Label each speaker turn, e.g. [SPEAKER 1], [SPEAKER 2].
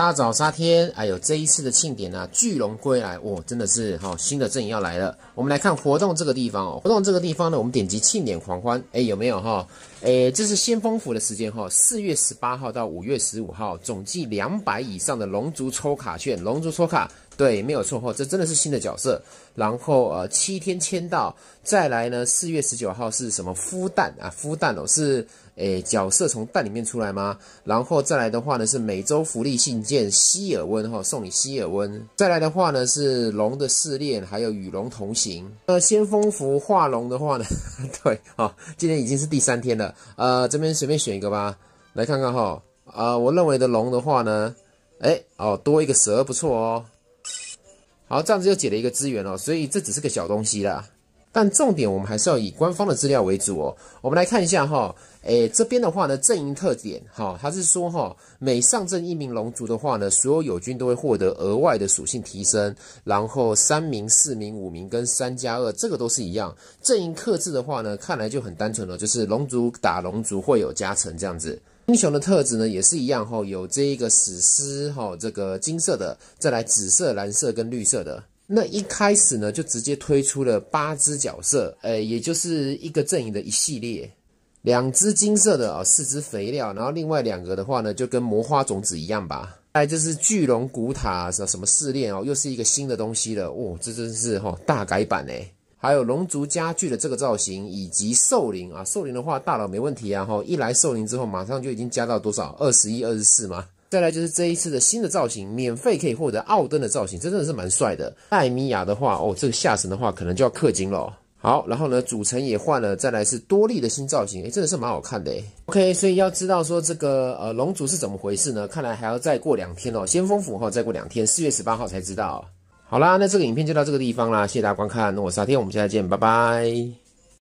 [SPEAKER 1] 大早沙天，哎呦，这一次的庆典呢，巨龙归来，哇，真的是哈，新的阵营要来了。我们来看活动这个地方哦，活动这个地方呢，我们点击庆典狂欢，哎，有没有哈？哎，这是先锋服的时间哈，四月十八号到五月十五号，总计两百以上的龙族抽卡券，龙族抽卡。对，没有错，哈，这真的是新的角色。然后呃，七天签到，再来呢，四月十九号是什么？孵蛋啊，孵蛋哦，是诶，角色从蛋里面出来吗？然后再来的话呢，是每周福利信件希尔温哈，送你希尔温。再来的话呢，是龙的试炼，还有与龙同行。呃，先锋服化龙的话呢？对，哈，今天已经是第三天了，呃，这边随便选一个吧，来看看哈。啊，我认为的龙的话呢，哎，哦，多一个蛇不错哦。好，这样子就解了一个资源哦，所以这只是个小东西啦。但重点我们还是要以官方的资料为主哦。我们来看一下哈，诶，这边的话呢，阵营特点哈，它是说哈，每上阵一名龙族的话呢，所有友军都会获得额外的属性提升。然后三名、四名、五名跟三加二，这个都是一样。阵营克制的话呢，看来就很单纯了，就是龙族打龙族会有加成这样子。英雄的特质呢也是一样哈，有这一个史诗哈，这个金色的，再来紫色、蓝色跟绿色的。那一开始呢就直接推出了八只角色，诶，也就是一个阵营的一系列，两只金色的啊，四只肥料，然后另外两个的话呢就跟魔花种子一样吧。诶，就是巨龙古塔什么试炼哦，又是一个新的东西了。哦，这真是哈大改版哎。还有龙族家具的这个造型，以及兽灵啊，兽灵的话大佬没问题啊哈，一来兽灵之后马上就已经加到多少？二十一、二十四吗？再来就是这一次的新的造型，免费可以获得奥登的造型，真的是蛮帅的。艾米亚的话，哦，这个下神的话可能就要氪金了。好，然后呢，主城也换了，再来是多利的新造型，哎，真的是蛮好看的哎。OK，所以要知道说这个呃龙族是怎么回事呢？看来还要再过两天哦，先锋府哈，再过两天四月十八号才知道。好啦，那这个影片就到这个地方啦，谢谢大家观看。那我是阿天，我们下次见，拜拜。